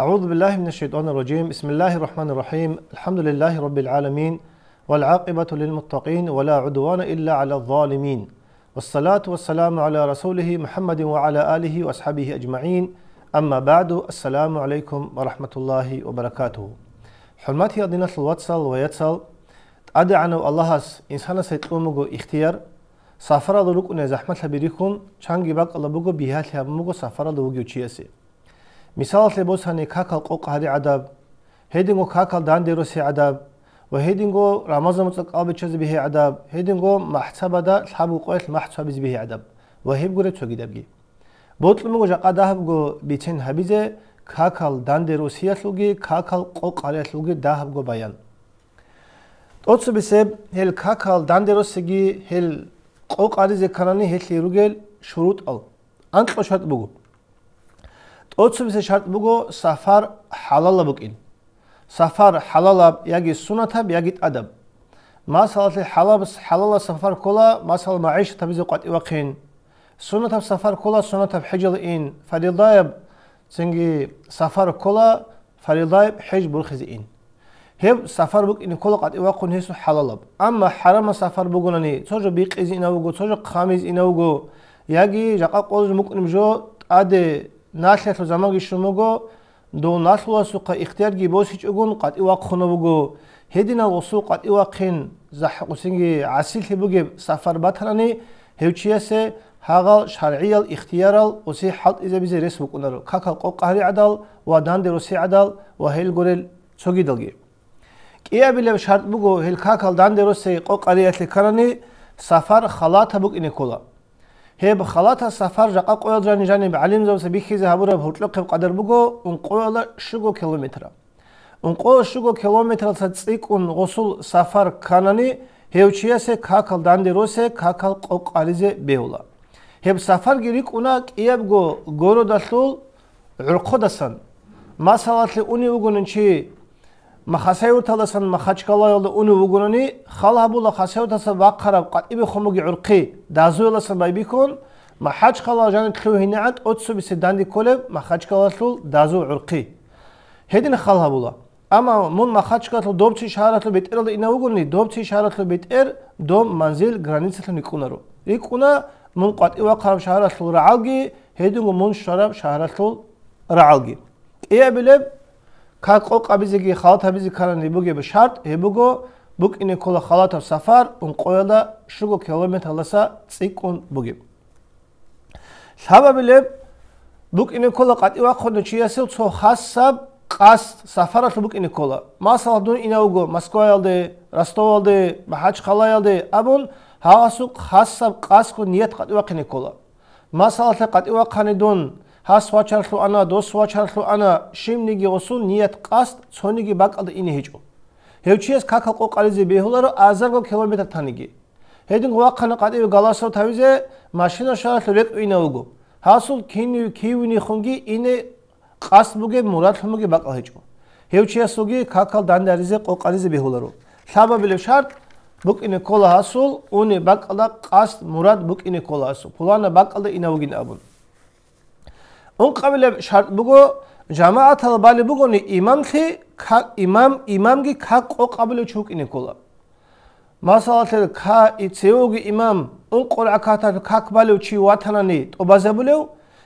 أعوذ بالله من الشيطان الرجيم بسم الله الرحمن الرحيم الحمد لله رب العالمين والعاقبة للمتقين ولا عدوان إلا على الظالمين والصلاة والسلام على رسوله محمد وعلى آله وأصحابه أجمعين أما بعد السلام عليكم ورحمة الله وبركاته حرماتي أدينة الواتسال ويتسال أدعنا الله إنسانا سيتقومه اختيار سافر ذلك أن زحمتها بريكم شانجي باق الله بقو بيهاتها بمقو سافر ذلك يوشيسي მისალათ ლებოსანი ქაქალ ყოყარი ადაბ ჰედინგო ქაქალ დანდეროსი ადაბ ვა ჰედინგო რამაზან მოწა ყალბი ჩაზი ბიჰი ადაბ ჰედინგო მაჰცაბა და ლაბუ ყოელ მაჰცაბი ბიჰი ადაბ ვა ჰებგურე ჩოგიდაბგი ბოტლმო გო ჟაყადაჰბგო ბიჩენ ჰაბიზე ქაქალ დანდეროსი ათლუგი ქაქალ ყოყარი ათლუგი დაჰბგო ბაიან ოცუბისე ჰელ ქაქალ დანდეროსიგი ჰელ ყოყარი ზექანანი ჰელი რუგელ შურუტალ ანტყოშატბუგუ ტოცმისე შარტ მუგო საფარ ჰალალა ბუკინ საფარ ჰალალა იაგი სუნათა იაგი ადაბ მასალათი ჰალალს ჰალალა საფარ ქოლა მასალ მაიშ თავიზე ყატი ვაქენ სუნათა საფარ ქოლა სუნათა ჰიჯლ ინ ფარილდაიბ ცენგი საფარ ქოლა ფარილდაიბ ჰიჯ ბურხიზ ინ ჰებ საფარ ბუკ ინ ქოლა ყატი ვაქონ ჰესუ ჰალალაბ ამა ჰარამა საფარ ბუგონანი ცოჟო ბიყიზ ინავუგო ცოჟო ხამიზ ინავუგო იაგი ჟაყა ყოლ მუკნიმ ჟო ადე ნახეთო ზამაგიშ მოგო დო ნახლოასუყა ეხტიარგი ბოსიჭუგონ ყატივა ხნობგო ჰედინა ოსუ ყატივა ხენ ზაჰყუსინგი ასილ ჰებუგე საფარბათრანი ჰევჩიესე ჰაღალ შარიალ ეხტიარალ ოსი ჰალტ იზებიზე რესუკუნარო ქაკა ყოყარი ადალ ვა დანდე როსი ადალ ვა ჰელგურელ ცოგიდოგი კიაბილე შარტბუგო ჰელ ქაკალ დანდე როსე ყოყარი ათლე ქარანი საფარ ხალათაბუკინიკულა ჰებ ხალათა საფარ ჟაყა ყოველდღიანი ჟანები ალიმ ზავსე ბიხიზე ჰაბურა ბოტლოქებ ყადერბუგო უნ ყოველა შუგო კილომეტრა უნ ყოველ შუგო კილომეტრალსა წიკუნ ღოსულ საფარ ქანანი ჰევჩიასე ქაქალ დანდი როსე ქაქალ ყოყალიზე ბეულა ჰებ საფარ გირი ყუნა კიებგო გოროდასულ ურყოდასან მასალათი უნი უგუნენ ჩი махасаюталасан махачкалаялы уну угуруни халабула хасаютаса вакхара катиби хомуги урқи дазуласа байбикон махачкала жан тхивинат отсубисе данди коле махачкаласул дазу урқи хедин халабула ама мун махачкатл добчи шаратл битерл ина угуруни добчи шаратл битер до манзил границатл никунару икуна мун катива карам шаратл раалги хедин мун шарам шаратл раалги ия билеб ქაკო ყაბიზიგი ხალთაბიზი ქანანი ბუგებ შარტ ებუგო ბუკინე ქოლა ხალათა საფარ უნ ყოლა შუგო კილომეტალასა ციკონ ბუგებ შაბაბილე ბუკინე ქოლა ყატივა ხონო ჩიასელ ცო ხასა ყას საფარა ბუკინე ქოლა მასალა დუ ინაუგო მოსკოალდე რასტოვალდე ბაჰაჩხალაალდე აბონ ჰაასუ ხასა ყას ქონიათ ყატივა ქინე ქოლა მასალათა ყატივა ქანი დონ ჰას ვაჩარხლო ანა დოს ვაჩარხლო ანა შიმნიგი ოსუ ნიეთ ყას ცონიგი ბაკალდ ინი ჰეჭო ჰევჩიეს ქაქა ყოყალიზე ბეჰულა რო აზარგო ქილომეტრთანიგი ჰედინ ვაყანა ყატევი გალასო თავიზე მაშინა შარხლო რეკ ინა უგო ჰასულ ქინი ქივინი ხუნგი ინი ყას მუგე მურათმუგე ბაკალ ჰეჭო ჰევჩიეს უგი ქაქალ დანდარიზე ყოყალიზე ბეჰულა რო ლაბაბილე შარტ ბუკინე ქოლა ჰასულ უნი ბაკალა ყას მურად ბუკინე ქოლა ჰასულ ფულანა ბაკალდა ინა უგინა აბუნ он қавилеб шарт буго жамаат ал бали бугони имам хи ка имам имам ги ка ко қавилеб чукине кола масалат ка ицеуги имам он қора катар как балев чи ватанани тобазаблев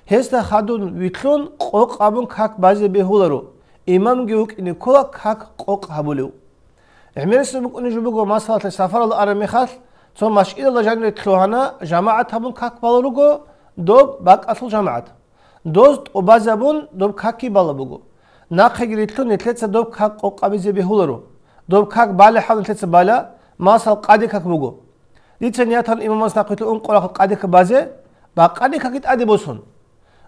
хеста хадун витлон ко қабун как базе бехуларо имам ги укине кола как ко қабулев эмерсу мукуни жубуго масалат сафар ал араме хал цо машкил ал жанре тлохана жамаат абун как балуго до бакасул жамаат დოსტ ობაზაბუნ დობ ქაკი ბალაბუგუ ნახეგრითუ ნეთლეცა დობ ქაკ ყოყაბიზები ჰულარუ დობ ქაკ ბალე ჰალეთცა ბალა მასალ ყადი ქაკ ბუგუ ნიცე ნიათან იმამას ნახეთუ უნ ყოლა ქაკ ყადი ქ ბაზე ბა ყადი ქაკი ტადი ბოსონ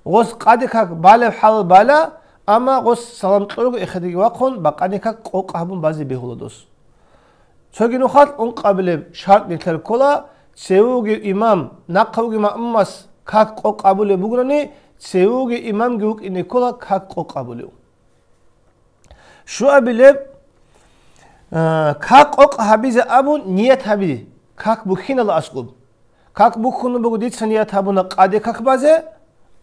ღოს ყადი ქაკ ბალე ჰალ ბალა ამა ღოს სალამ ყირუგ ეხედი ვაქონ ბა ყადი ქაკ ყოყაბუნ ბაზე ბიჰულადოს ცოგინო ხალ უნ ყაბლებ შარტ ნეთლეკოლა ცეუგი იმამ ნახავგი მამას ქაკ ყოყაბულე ბუგრონი ცეუგი იმამ გიუკინე ქოლა ქაკ ყოყაბლიუ შუაბილე ქაკ ყოყ ჰაბიზე აბუ ნიათ ჰაბი ქაკ ბუხინალ ასყუბ ქაკ ბუხუნუ ბუგუ დიც ნიათ აბუნა ყადე ქაკ ბაზე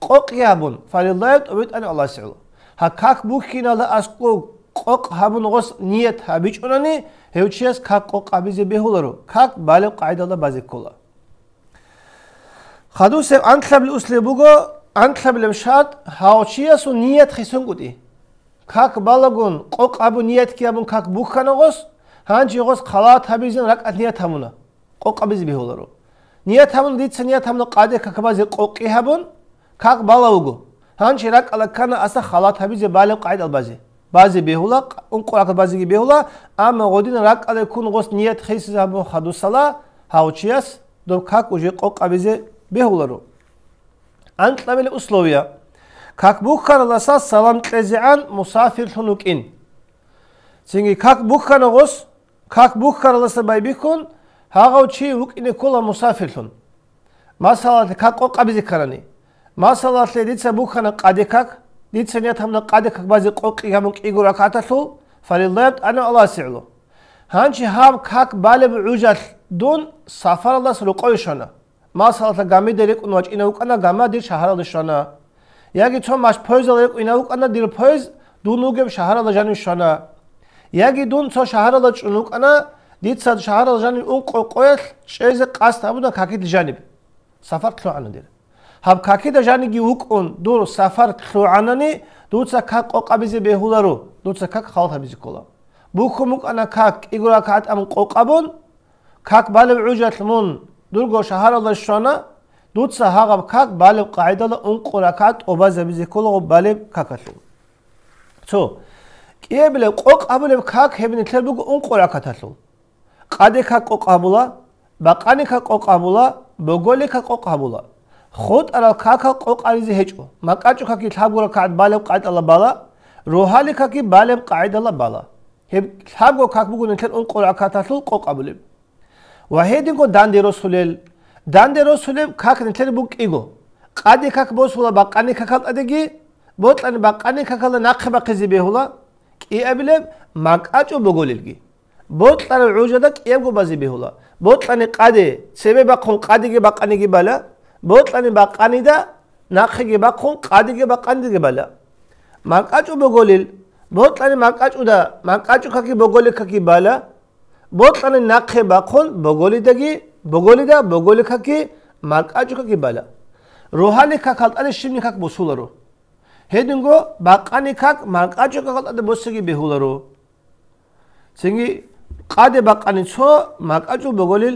ყოყ იაბუნ ფალილაი ტუბეთ ან ალასილუ ჰა ქაკ ბუხინალ ასყუბ ყოყ ჰაბუნ ღოს ნიათ ჰაბიჭუნანი ჰევჩიას ქაკ ყოყ აბიზე ბეჰულარო ქაკ ბალე ყაიდალა ბაზე ქოლა ხადუსე ანთლაბლი უსლებუგო ანთლებლემ შად ჰაოჩიასო ნიეთ ხისუნგუტი ქაკ ბალაგონ ყოყაბუ ნიეთქიაბუნ ქაკ ბუხანოგოს ჰანჯიოგოს ხალათაბიზენ რაკათ ნიეთამუნა ყოყაბიზი ბიჰოლარო ნიეთამუნ დიც ნიეთამუნა ყადე ქაკბაზე ყოყიჰაბუნ ქაკ ბალაუგო ჰანჯი რაკალა ქანა ასა ხალათაბიზე ბალე ყაიდალბაზე ბაზი ბიჰოლა უნ ყოყაკ ბაზიგი ბიჰოლა ამ ღოდინ რაკალე ქუნოგოს ნიეთ ხისაბუ ხადუსალა ჰაოჩიას დო ქაკ უჟე ყოყაბიზე ბიჰოლარო ანტლაველი უსლოვია как бухханаласа салам тезиан мусафир хунукин цинги как бухханогос как бухханаласа байбихун хагау чи укине кола мусафир хун масалат как коқабизи карани масалат лица бухана қадекак лицня тамна қадекак базе коқи гамон кигура каталу фалиллат ана алла сиулу ханчи хав как балеб ужал дон сафаралас руқойшана მასალთა გამედელი ყნვა ჭინა უკანა გამადირ შაჰარალეშანა იაგი თო მას ფოიზალე ყინა უკანა დირ ფოიზ დუნუგებ შაჰარალეშანიშანა იაგი დუნ თო შაჰარალეშანი უკანა დიცად შაჰარალეშანი უკო ყოელ ჭეზე ყას თაბუნა ქაკიდლიჟანი საფარ ქლოანა დირ ჰაბ ქაკიდაჟანი გი უკონ დურ საფარ ქლოანანი დუცა ქაკ ყოყაბიზე ბეჰულარო დუცა ქაკ ხალთაბიზი ქოლა ბუხუმ უკანა ქაკ იგურა ქატამ ყოყაბონ ქაკ ბალევ უჯათლმონ დურგო შაჰარალა შანა დუცა ჰაგაბ ქაკ ბალე ყაიდალა უნყურა ქა ტობაზე მიზე ქოლო ბალე ქაკათო ცო კიებლე ყო ყაბლე ქაკ ჰებნე თლებუ უნყურა ქათათო ყადე ქა ყო ყაბულა ბაყანე ქა ყო ყაბულა მოგოლე ქა ყო ყაბულა ხოტარა ქაკა ყოყარიზე ჰეჭო მაკაჭო ქაკი თაგურა ქა ბალე ყაიდალა ბალა როჰალი ქაკი ბალე ყაიდალა ბალა ჰებ თაგო ქაკ მოგონე თლებუ უნყურა ქათათო ყო ყაბლე ვაჰედიკო დანდე როსულელ დანდე როსულე ქაკნე თერბუ კიგო ყადი ქაკ ბოსულა ბაყანი ქაკალადეგი ბოტანი ბაყანი ქაკალა ნახება ყიზი ბეჰულა კიებლე მაკაჭო ბოგოლილგი ბოტანი უჯა და კიებგო ბაზი ბეჰულა ბოტანი ყადე ცებება ხო ყადიგე ბაყანიგი ბალა ბოტანი ბაყანი და ნახიგე ბაქო ყადიგე ბაყანიგი ბალა მაკაჭო ბოგოლილ ბოტანი მაკაჭუ და მაკაჭუ ქაკი ბოგოლი ქაკი ბალა ბოტანი ნახება ხონ ბოგოლიდაგი ბოგოლი და ბოგოლი ხაკი მარკაჭუკა კიბალა როჰანი ხაკალტანი შიმნი ხაკ მოსულარო ჰედინგო ბაყანი ხაკ მარკაჭუკა ხალტანი მოსიგი ბეჰულარო ცინი ყადე ბაყანი ცო მარკაჭუ ბოგოლი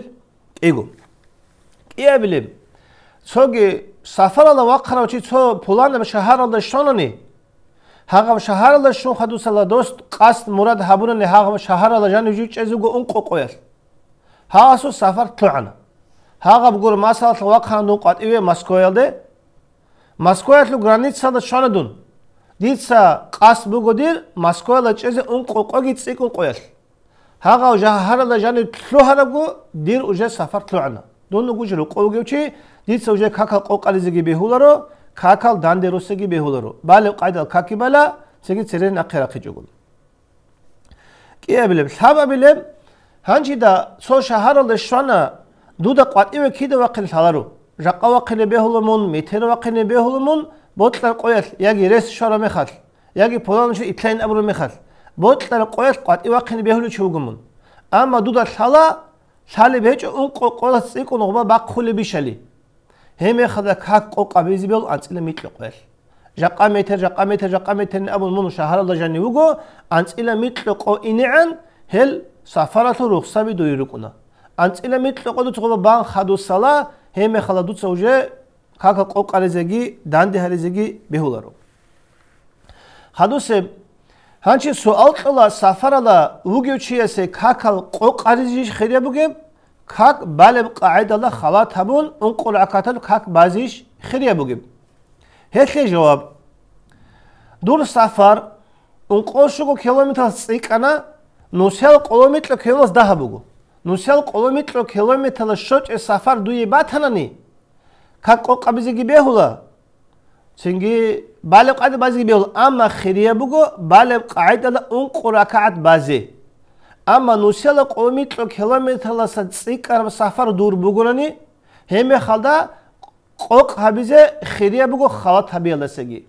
ეგო კიაბილი ცოგი საფალალა ვაყრავჩი ცო ფულანა შაჰარალდა შონანი ჰაღავ შაჰარალა შუხადუსალა დოსტ ყასტ მურად ჰაბურალე ჰაღავ შაჰარალა ჟანი ჯუჭეზუგო უნ ყოყოელ ჰაასო საფარ თლანა ჰაღავ გურ მასალთ ვაყანდუ ყატივე მასკოელდე მასკოელთუ გრანიცსა და შანადუნ დიცა ყას ბუგოდირ მასკოელა ჭეზე უნ ყოყოგი ციკუნ ყოელ ჰაღავ ჟაჰარალა ჟანი თლუჰარაგუ დირ უჟე საფარ თლანა დონუ გუჯრო ყოგევჩი დიცა უჟე ქაკა ყოყალიზიგი ბიჰულარო ქაკალ დანდე როსეგი ბეჰოლერო ბალე ყაიდალ ქაკიბალა ცეგი ცერენ აქერაქი ჯუგულ კიებლებ ლაბაბილებ ჰანჩი და სო შაჰარალდე შვანა დუდა ყატივე ქიდა ვაყელ ჰალარო ჟაყა ვაყელე ბეჰოლომონ მეთერ ვაყელე ბეჰოლომონ ბოტლა ყოელ იაგი რეს შვარა მეხალ იაგი ფოლანში ითლაინ აბრო მეხალ ბოტლა ყოელ ყატი ვაყელე ბეჰოლო ჩუგუმონ ამა დუდა ლალა ლალე ბეჭო უ ყოლა ციკუნ ღობა ბაქხულები შელი ჰემეხდა ქაკ ყოყა ვიზიბელ აწილე მიტყვეს ჟაყა მეთერ ჟაყა მეთერ ჟაყა მეთერ ნაბულ მონ შაჰალალა ჟანი უგო აწილე მიტყო ინიან ჰელ საფარათო რუხსავი დოირუკუნა აწილე მიტყო დუც ხობა ბან ხადოსალა ჰემეხლა დუც უჟე ქაკ ყოყა ლეზეგი დანდე ჰალეზეგი ბეჰულარო ხადოსე ჰანჩი სუალ ყლა საფარალა უგიუჩიესე ქაკალ ყოყარიჟი ხერებუგე как балем قاعده الله خلاتمون انقل عكاتل как базиш хриебуги хеше жоаб дур сафар онқошуго километр цикана нусел километр километр дахабугу нусел километр километр шоче сафар дуи батанани как коқабизи гибехула цинги балем قاعده базиги бел амма хриебуго балем قاعده الله انقل عكат бази ამა ნუსელა ყომი წო კილომეტრალასა ციკარ საფარ დურბუგონანი ჰემე ხალდა ყოყ ხაბიზე ხირიაბუგო ხალა თაბიალასეგი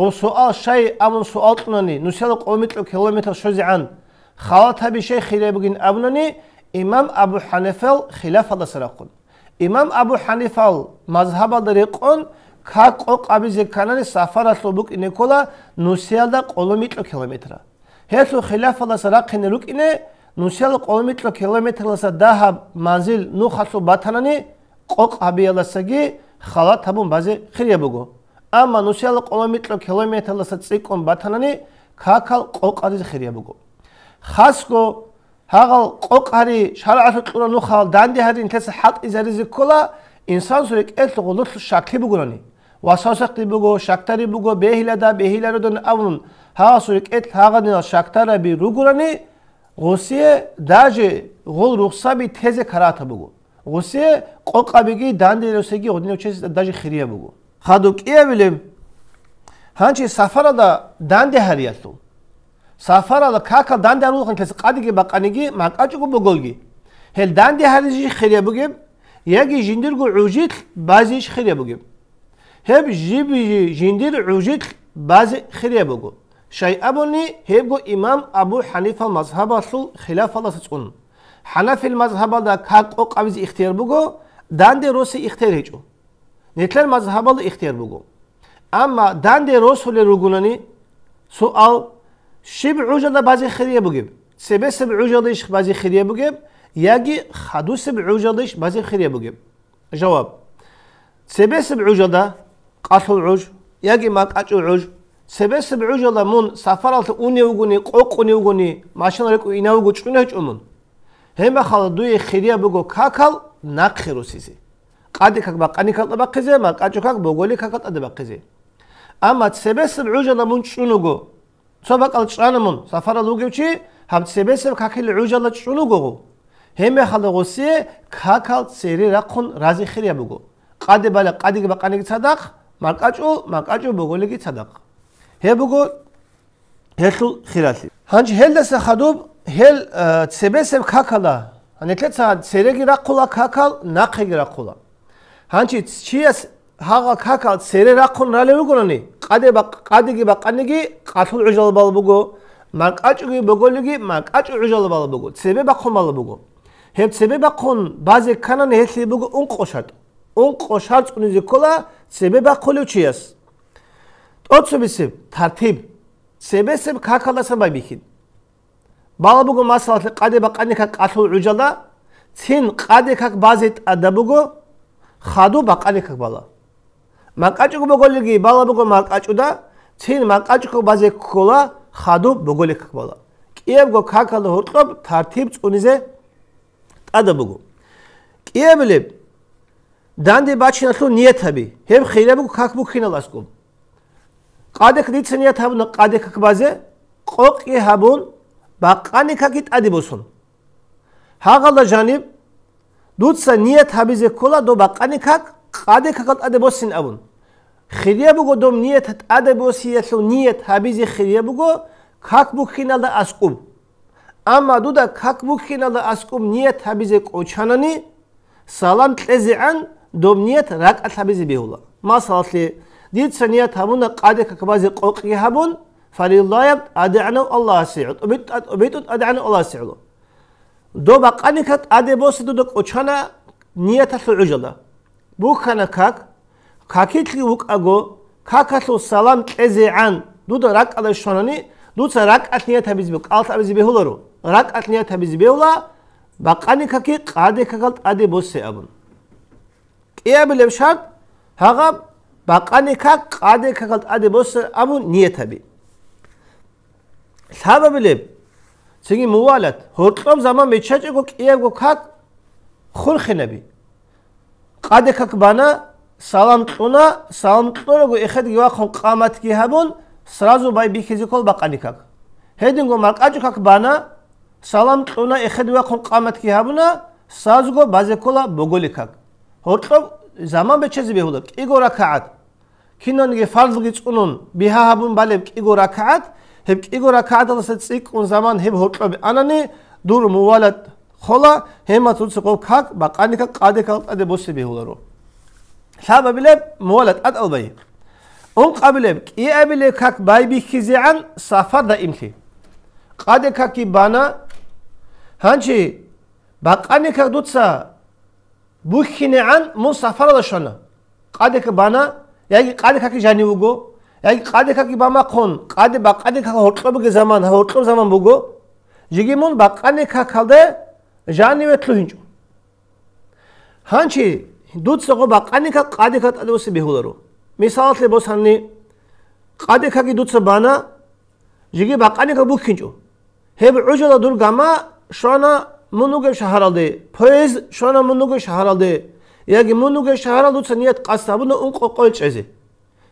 ომ სუალ შაი ამონ სუალ ტუნანი ნუსელა ყომი წო კილომეტრ შოზიან ხალა თაბი შე ხირიაბუგინ აბნანი იმამ აბუ ჰანეფალ ხილაფალა სრაყუნ იმამ აბუ ჰანიფალ მაზჰაბადარი ყონ ქა ყოყ ხაბიზე ქანანი საფარასობუკ ინეკოლა ნუსელა ყოლომი წო კილომეტრა ჰესო ხელაფალას რაკენე ლუკინე ნუშალ ყოლმიტრო კილომეტრლასა დაჰა მანზილ ნუ ხასო ბათანანი ყოყ აბიალასაგი ხალა თამუ ბაზე ხრიებოგო ამა ნუშალ ყოლმიტრო კილომეტრლასა წიკონ ბათანანი ქაქალ ყოყარი ხრიებოგო ხასკო ჰაღალ ყოყარი შარაათო წურა ნუ ხალ დანდი ჰადინ თეს ჰატ იზარიზი კოლა ინსანსურიკ ეთლო ლუშ შაკლიბუგონი واساسقی بگو شکتری بگو بهیله دا بهیله رو دن اون ها سویک ات هاگا دینا شکتر بی رو گرانی غسی داجی غل رخصا بی تیز کراتا بگو غسی قلقا بگی داندی روسیگی غدینو داجی خیریه بگو خادوک ایه بیلیم هنچی سفر دا داندی هریتو سفر دا کاکا دنده رو خان کسی قادگی بقانگی مکاچو بگوگی هل داندی هریجی خیریه بگیم یکی جندرگو عوجیت بازیش خیریه بگیم Hep jibi jindir ucik bazı khiriye bugu. Şey abuni hep bu İmam Abu Hanife mazhabası hilaf alası çun. Hanafil mazhabada kalk ok aviz ihtiyar bugu. Dande rosi ihtiyar hecu. Netler mazhabalı ihtiyar bugu. Ama dande rosule rugunani sual şib ucada bazı khiriye bugib. Sebe sebe ucada iş bazı khiriye bugib. Yagi hadu sebe ucada iş bazı khiriye bugib. Cevap. Sebe sebe ucada ყათულუჟ იაგი მაკაჭულუჟ სებესბუჟალა მონ საფარალთ უნიუგუნი ყოყუნიუგუნი მაშინარეკუ ინაუგუ ჭუნაჭუმონ ჰემახალ დუი ხირიაბუგო ქაკალ ნაკხიროსიზი ყადი ქაკ ბაყანი ქალტაბა ხეზე მაკაჭუ ქაკ ბოგოლი ქაკატადება ხეზე ამა სებესბუჟალა მონ ჭუნუგო ცობაკალ ჭანამონ საფარალ უგევჩი ჰამ სებესბ ქაკილი უჟალა ჭუნუგო ჰემახალ გოსი ქაკალ წერი რაკონ რაზი ხირიაბუგო ყადებალა ყადი ბაყანი ცადახ მაკაჭო მაკაჭო მოგოლიკი ცადაყ ჰებგო ჰეხილ ხირალი ჰანჯი ჰელდასა ხადუბ ჰელ ცებესებ ქაკალა ანეთცა ცერეგი რაკულა ქაკალ ნაყეგი რაკულა ჰანჯი ჩიას ჰაღა ქაკალ ცერე რაკონ რალევგონანი ყადება ყადიგი ბაყანიგი ყათულ უჟალბალბუგო მაკაჭი მოგოლიკი მაკაჭი უჟალბალბუგო ცებე ბაქომალბუგო ჰებ ცებე ბაქონ ბაზე ქანანი ჰეთლიბუგო უნყოშატ ონ ყოშარწუნიზე ქოლა ცებება ხოლოჩიას ტოცუბისი თარტიბ ცებესებ ქაკალასამაი მიხინ ბალბუგო მასალათი ყადება ყანიქა ყათო უჯალა წინ ყადე ქაკ ბაზე ტადაბუგო ხადო ბაყალი ქაკ ბალა მაკაჭუგო მოგოლიგი ბალბუგო მაკაჭუდა წინ მაკაჭუგო ბაზე ქოლა ხადო მოგოლი ქაკ ბალა კიევგო ქაკალო ხორტყობ თარტიბ წუნიზე ტადაბუგო კიევლებ დანდი ბაჩინა თუ ნიეთები ჰებ ხირებ ქაკბუ ქინალასკუ ყადე ხდიცნია თავნა ყადე ქკბაზე ყოყი ჰაბონ ბაყანი ქაკი ტადიბოსონ ჰაღალა ჟანი დუცა ნიეთაბიზე ქოლა დო ბაყანი ქაკ ყადე ქაკ ტადიბოსინ აბონ ხირებ გოდომ ნიეთ ტადიბოსი ეთლო ნიეთ ჰაბიზე ხირებ გო ქაკბუ ქინალა ასკუ ამა დუდა ქაკბუ ქინალა ასკუ ნიეთ ჰაბიზე ყოჩანანი салам тезе ан دوبنیت رک اتحبیزی بیولا ما سالتلی دید سنیت همون قاده کبازی قوقی همون فلله یبت ادعنو الله سیعود ابیتود ادعنو الله سیعود دو بقانی کت اده بوسی دودک اچانا نیت اتلو عجلا بو کانا کاک کاکیتلی وک اگو کاکتلو سلام تلزی عن دودا رک اده شانانی دودا رک اتنیت هبیز بک آلت هبیز بیولارو رک اتنیت هبیز بیولا بقانی کاکی قاده کاکت اده بوسی ابون კიაბლებ შარტ ჰაღა ბაყანი ქა ყადე ქა ყადე მოს ამუ ნიეთები საბაბლებ ციგი მოვალათ ჰორტლობ ზამა მეჩაჭეგო კიაგო ქა ხურხენები ყადე ქა ბანა салам туна салам турого ехет гивахо қамат гиҳабон сразу бай бихизикол бақаникак ҳединго мақачукак бана салам туна ехет гивахо қамат гиҳабона сазго базекола боголикак ჰორტო ზამან ბეჩეზი ბეულა კიგო რაკაათ ქინონიგე ფალზგი წუნონ ბიჰაბუნ ბალე კიგო რაკაათ ჰებ კიგო რაკაათ ასე წიკუნ ზამან ჰებ ჰორტო ანანი დურ მოვალათ ხოლა ჰემათ უცი ყო ქაკ ბაყანიკა ყადე ქალტადე ბოსი ბეულა რო ლაბა ბილე მოვალათ ატალბაი ონ ყაბილებ კი ებილე ქაკ ბაი ბიხიზიან საფა და იმხი ყადე ქაკი ბანა ჰანჩი ბაყანიკა დუცა bu an musafara da şana. Kade bana yani kade kaki jani ugo. Yani kade kaki bana kon. Kade bak kade kaka hortlab ki zaman. Hortlab zaman bugo. Jigimun bak kade kakalde jani ve hincu. Hançi dut soğu bak kade kaka kade kaka tadı usi bihularu. Misalatle bos hanni kade kaki dut so bana jigi bak kade kaka bukhincu. Hep ucula gama şana მუნუგე შაჰრალდე ფეზ შონა მუნუგე შაჰრალდე იაგი მუნუგე შაჰრალდე ცნიათ ყასაბუნო უნ ყოყოლჭეზე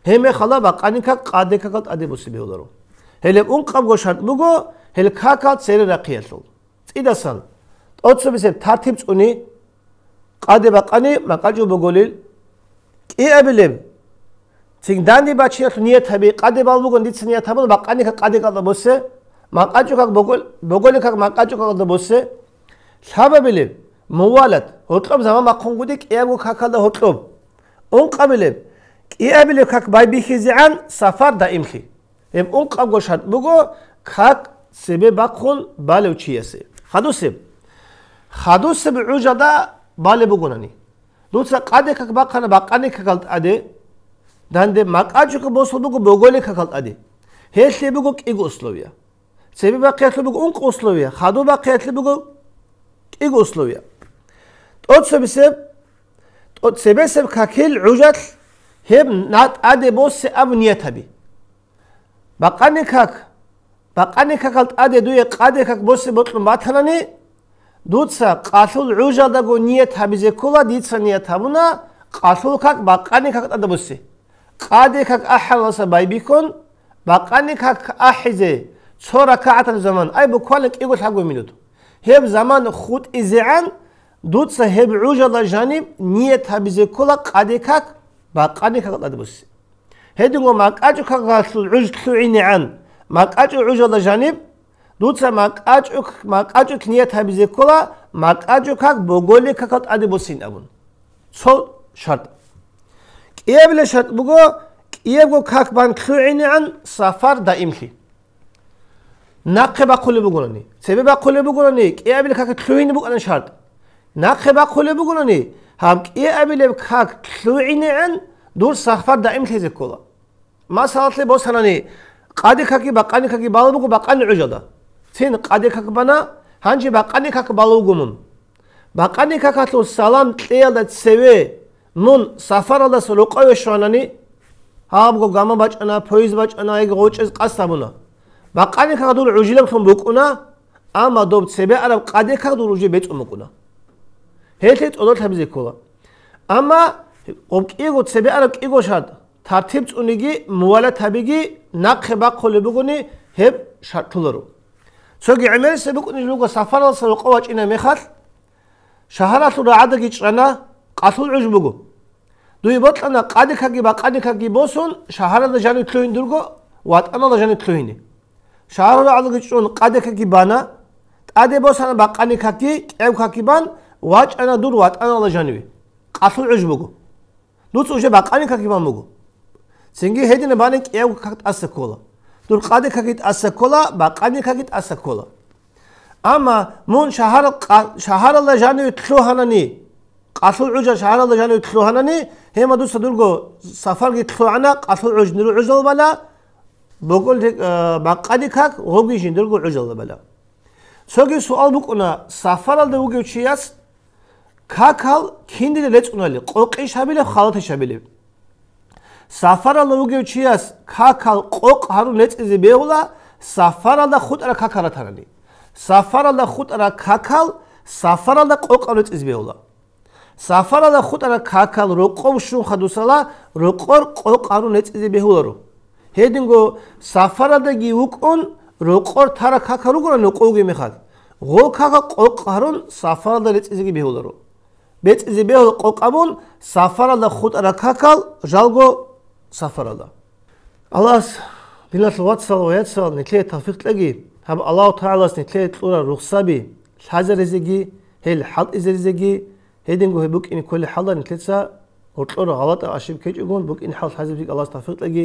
ჰემე ხალა ბაყანიკა ყადეკაკალ ტადებოსი მეულარო ჰელე უნ ყაბგოშან მუგო ჰელ ქაკა წერე რაქიათო წიდასალ ტოცუბისე თათიმ წუნი ყადება ყანი მაყაჯო ბოგოლილ კი აბილემ ციგდანდი ბაჩიათ ნიათები ყადება ბოგონ დიცნიათაბო ბაყანიკა ყადეკაკალ ბოსე მაყაჯო ქაკ ბოგოლ ბოგოლი ქაკ მაყაჯო ქაკ ბოსე საბაბილებ მოვალათ ოტყობს ამამახონგუდი კიაგო ქაქალა ოტყობ ონყაბილებ კიაბილებ ქაქ ბაიბიხიზე ან საფარ დაიმხი ემ ონყაგო შატმუგო ქაქ სებე ბაქონ ბალევ ჩიასე ხადოსებ ხადოსებ უჯადა ბალებუგონანი როცა ყადე ქაქ ბაქანა ბაყანე ქაქალ ადე დანდე მაკაჯუ ქ ბოსლუგო ბოგოლე ქაქალ ადე ჰესლებუგო კიგოსლოვია ცები ბაქეთლებუგო ონყოსლოვია ხადო ბაქეთლებუგო იგი условия. Тоцебесе тоцебесе какил ужат хем над адебос абниятаби. Бакани как бакани как алтаде дуе каде как босе ботлу матрани дуца касул ужа даго ниятабизе кола дица ниятабуна касул как бакани как адебосе. каде как ахаласа байбикон бакани как ахизе цора каатан заман ай буквально иго тагу минуту ჰებ ზამან ხუთ იზიან დუცა ჰებ უჟალა ჟანი ნიეთაბიზე ქოლა ყადიქაკ ბა ყადიქაკ ლადბუს ჰედუმო მაკაჭუ ქაღალ უჟთუ ინიან მაკაჭუ უჟალა ჟანი დუცა მაკაჭუ მაკაჭუ ნიეთაბიზე ქოლა მაკაჭუ ქაკ ბოგოლი ქაკ ლადბუსინაბუნ ცო შარტ კიებლე შარტ ბუგო კიებგო ქაკ ბან ქუინიან საფარ დაიმხი ნახება ხოლებუგონანი ცებება ხოლებუგონანი კიაბილ ხაკ ხლუინ ბუკანა შარტ ნახება ხოლებუგონანი ჰამ კიაბილ ხაკ ხლუინიან დურ საფარ დაიმ ხეზეკოლა მასალათლე ბოსანანი ყადი ხაკი ბაყანი ხაკი ბალუგო ბაყანი უჯოდა წინ ყადი ხაკ ბანა ჰანჯი ბაყანი ხაკ ბალუგომუნ ბაყანი ხაკ ათო სალამ ტეალ და ცევე ნუნ საფარ ალდასო ლოყოვე შვანანი ჰამ გო გამბაჭანა ფოიზ ბაჭანა ეგ ღოჭეს ყასთამუნა მაყანე ქაღდურ უჯილა ხომ მოკუნა ამადობ წებე არა ყადე ქაღდურ უჯი მეწო მოკუნა ჰეთე წოდო თამზე ქოლა ამა ო კიგო წებე არა კიგო შარდ თათი წუნიგი მოვალა თაბიგი ნაკხება ხოლე ბგუნი ჰებ შარტულორო ცოგი ამერი სებუკუნი როგა საფარალსა როყვა ჭინა მეხალ შაჰარათუ რაადა გიჭრანა ყათულ უჯ მოგო დუი ბოტლანა ყადე ქაგი ბა ყადე ქაგი ბოსონ შაჰარადა ჟანი თლოინ დურგო ვატანალა ჟანი თლოინი შარულ ალგიჭულ ყადექი კიბანა ტადებოსანა ბაყანიქაკი ტევხაკიბან ვაჭანა დურ ვატანალაჟანივი ყათულჯბუგუ ნუწუჟე ბაყანიქაკი ბამუგუ ცინგი ჰედინე ბანი ტევხაკტასა ქოლა დურ ყადექაკი ტასა ქოლა ბაყანიქაკი ტასა ქოლა ამა მონ შაჰარ შაჰარალაჟანივი თლოჰანანი ყათულჯა შაჰარალაჟანივი თლოჰანანი ჰემადუსა დურგო საფარგი თლოანა ყათულჯნირუჯოლბანა მოგოლ მაყადი ხაკ როგიჟინ დერგო უჟალდაბალა სოგი სუალ ბუკუნა საფარალ და უგევჩიას ქაკალ კინდი და ლეწუნალი ყოყიშაბილე ხალათაშაბილე საფარალ უგევჩიას ქაკალ ყოყ არ ლეწიზი მეულა საფარალ და ხუტრა ქაკალათანალი საფარალ და ხუტრა ქაკალ საფარალ და ყოყ არ ლეწიზი მეულა საფარალ და ხუტრა ქაკალ როყოვშუ ხადუსალა როყორ ყოყ არ ლეწიზი მეულა რო ჰედინგო საფარადაგი უკონ როყორთ არა ხახა როგორა ნოყოგი მეხალ ღოქაღა ყოყარონ საფარადა ლეციგი მეულარო მეციზი მეულ ყოყამონ საფარადა ხუტარა ხახალ ჟალგო საფარადა ალას ბილას ვაცალო ეცალ ნიქლე თავიხტლეგი ჰაბ ალაუ თაალას ნიქლე ტურა რუხსაბი ლაზერეზიგი ჰელ ჰალ ეზერეზიგი ჰედინგო ჰებუკინი ქოლი ჰალა ნიქლეცა ორტორო ალატა აშიბ ქეჭუგონ ბუკინი ჰალ ჰაზიბი ალას თავიხტლეგი